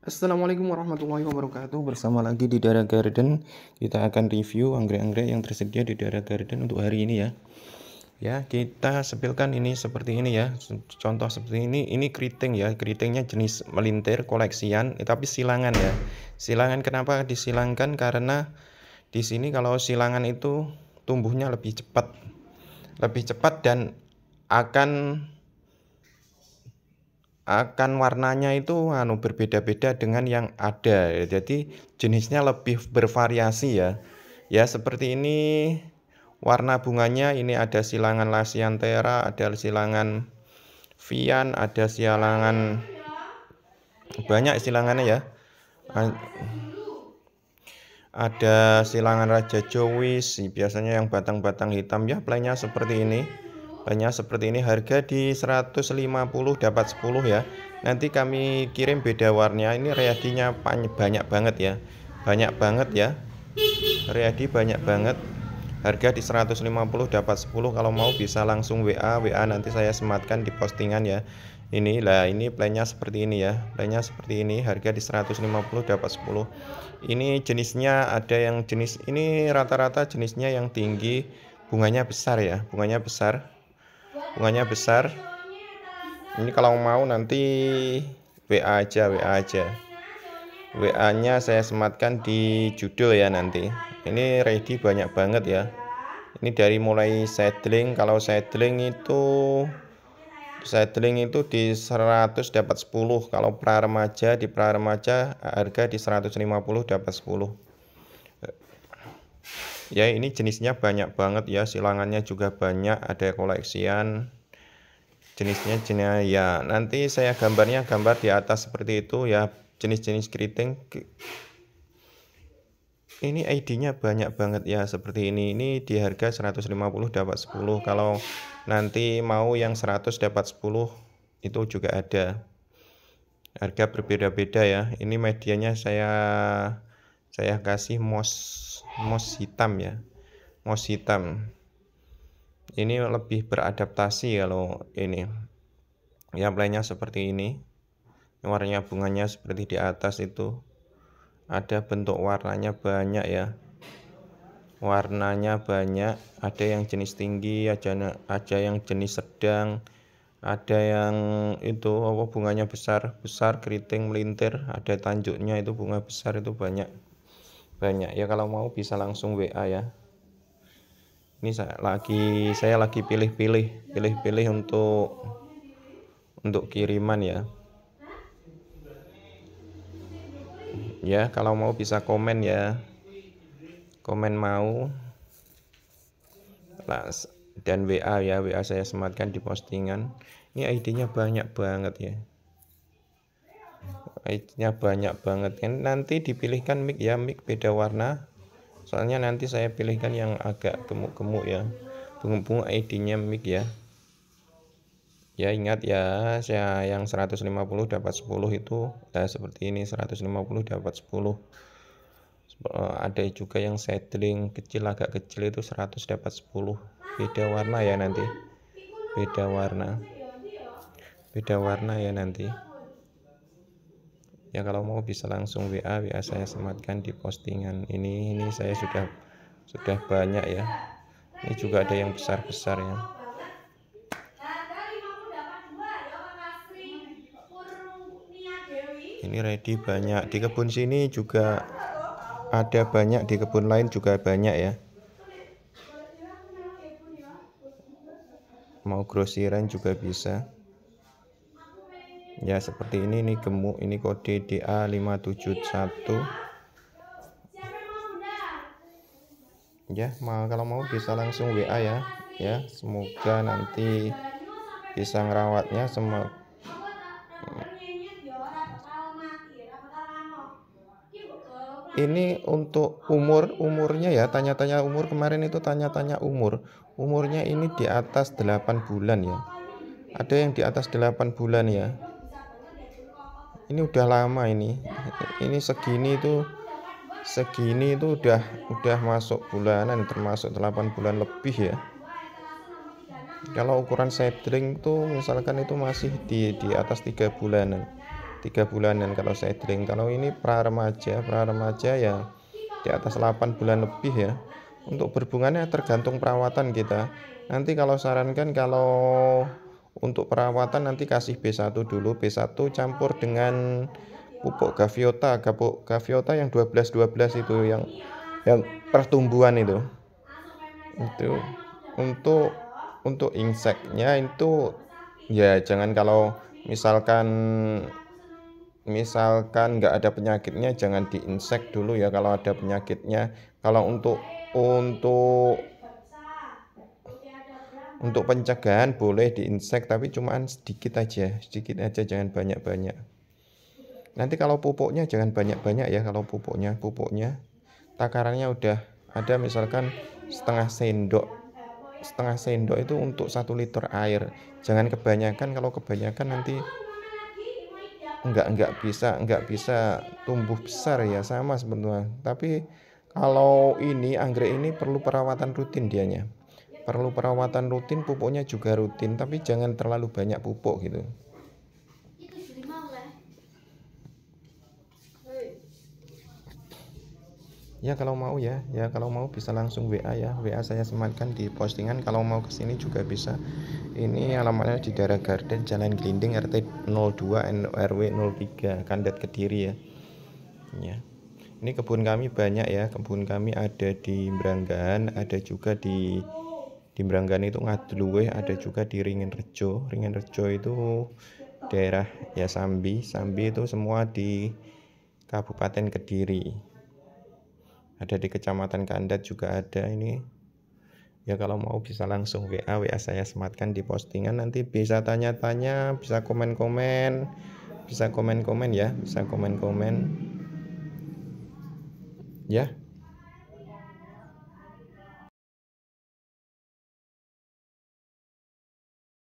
Assalamualaikum warahmatullahi wabarakatuh Bersama lagi di daerah garden Kita akan review anggrek-anggrek yang tersedia di daerah garden untuk hari ini ya Ya kita sepilkan ini seperti ini ya Contoh seperti ini Ini keriting ya Keritingnya jenis melintir koleksian eh, Tapi silangan ya Silangan kenapa disilangkan karena di sini kalau silangan itu tumbuhnya lebih cepat Lebih cepat dan akan akan warnanya itu anu berbeda-beda dengan yang ada jadi jenisnya lebih bervariasi ya ya seperti ini warna bunganya ini ada silangan lasiantera ada silangan vian ada silangan banyak silangannya ya ada silangan raja jowis biasanya yang batang-batang hitam ya playnya seperti ini banyak seperti ini harga di 150 dapat 10 ya nanti kami kirim beda warnanya ini readinya banyak banget ya banyak banget ya Readi banyak banget harga di 150 dapat 10 kalau mau bisa langsung WA WA nanti saya sematkan di postingan ya ini lah ini plannya seperti ini ya plannya seperti ini harga di 150 dapat 10 ini jenisnya ada yang jenis ini rata-rata jenisnya yang tinggi bunganya besar ya bunganya besar bunganya besar ini kalau mau nanti WA aja WA aja WA nya saya sematkan di judul ya nanti ini ready banyak banget ya ini dari mulai settling kalau settling itu settling itu di 100 dapat 10 kalau pra remaja di pra remaja harga di 150 dapat 10 ya ini jenisnya banyak banget ya silangannya juga banyak ada koleksian jenisnya jenisnya ya nanti saya gambarnya gambar di atas seperti itu ya jenis-jenis keriting ini ID-nya banyak banget ya seperti ini ini di harga 150 dapat 10 kalau nanti mau yang 100 dapat 10 itu juga ada harga berbeda-beda ya ini medianya saya saya kasih mos mos hitam ya mos hitam ini lebih beradaptasi kalau ini yang lainnya seperti ini warnanya bunganya seperti di atas itu ada bentuk warnanya banyak ya warnanya banyak ada yang jenis tinggi ada ada yang jenis sedang ada yang itu apa bunganya besar besar keriting melintir ada tanjuknya itu bunga besar itu banyak banyak ya kalau mau bisa langsung WA ya ini saya lagi saya lagi pilih-pilih pilih-pilih untuk untuk kiriman ya ya kalau mau bisa komen ya komen mau dan WA ya WA saya sematkan di postingan ini ID-nya banyak banget ya mic-nya banyak banget kan nanti dipilihkan mic ya mic beda warna soalnya nanti saya pilihkan yang agak gemuk-gemuk ya bunga-bunga ID-nya mic ya ya ingat ya saya yang 150 dapat 10 itu nah, seperti ini 150 dapat 10 eh, ada juga yang settling kecil agak kecil itu 100 dapat 10 beda warna ya nanti beda warna beda warna ya nanti ya kalau mau bisa langsung WA WA saya sematkan di postingan ini ini saya sudah sudah banyak ya ini juga ada yang besar-besar ya ini ready banyak di kebun sini juga ada banyak di kebun lain juga banyak ya mau grosiran juga bisa ya seperti ini ini gemuk ini kode DA571 ya mau kalau mau bisa langsung WA ya ya semoga nanti bisa ngerawatnya semua ini untuk umur umurnya ya tanya-tanya umur kemarin itu tanya-tanya umur umurnya ini di atas 8 bulan ya ada yang di atas 8 bulan ya ini udah lama ini ini segini itu segini itu udah udah masuk bulanan termasuk 8 bulan lebih ya kalau ukuran seedling itu misalkan itu masih di di atas tiga bulanan tiga bulanan kalau seedling kalau ini pra remaja pra remaja ya di atas 8 bulan lebih ya untuk berbunganya tergantung perawatan kita nanti kalau sarankan kalau untuk perawatan nanti kasih B1 dulu. B1 campur dengan pupuk gaviota, pupuk gaviota yang 12 12 itu yang yang pertumbuhan itu. Itu untuk untuk inseknya itu ya jangan kalau misalkan misalkan nggak ada penyakitnya jangan diinsek dulu ya kalau ada penyakitnya kalau untuk untuk untuk pencegahan boleh diinsek tapi cumaan sedikit aja, sedikit aja jangan banyak-banyak. Nanti kalau pupuknya jangan banyak-banyak ya kalau pupuknya, pupuknya takarannya udah ada misalkan setengah sendok. Setengah sendok itu untuk satu liter air. Jangan kebanyakan kalau kebanyakan nanti enggak enggak bisa enggak bisa tumbuh besar ya sama sebetulnya tapi kalau ini anggrek ini perlu perawatan rutin dianya perlu perawatan rutin pupuknya juga rutin tapi jangan terlalu banyak pupuk gitu ya kalau mau ya ya kalau mau bisa langsung WA ya WA saya sematkan di postingan kalau mau kesini juga bisa ini alamatnya di daerah Garden Jalan Gelinding RT 02 RW 03 Kandat Kediri ya ya ini kebun kami banyak ya kebun kami ada di Branggan ada juga di di itu itu Ngadluwe ada juga di Ringin Rejo Ringin Rejo itu daerah ya Sambi Sambi itu semua di Kabupaten Kediri ada di Kecamatan Kandat juga ada ini ya kalau mau bisa langsung WA WA saya sematkan di postingan nanti bisa tanya-tanya bisa komen-komen bisa komen-komen ya bisa komen-komen ya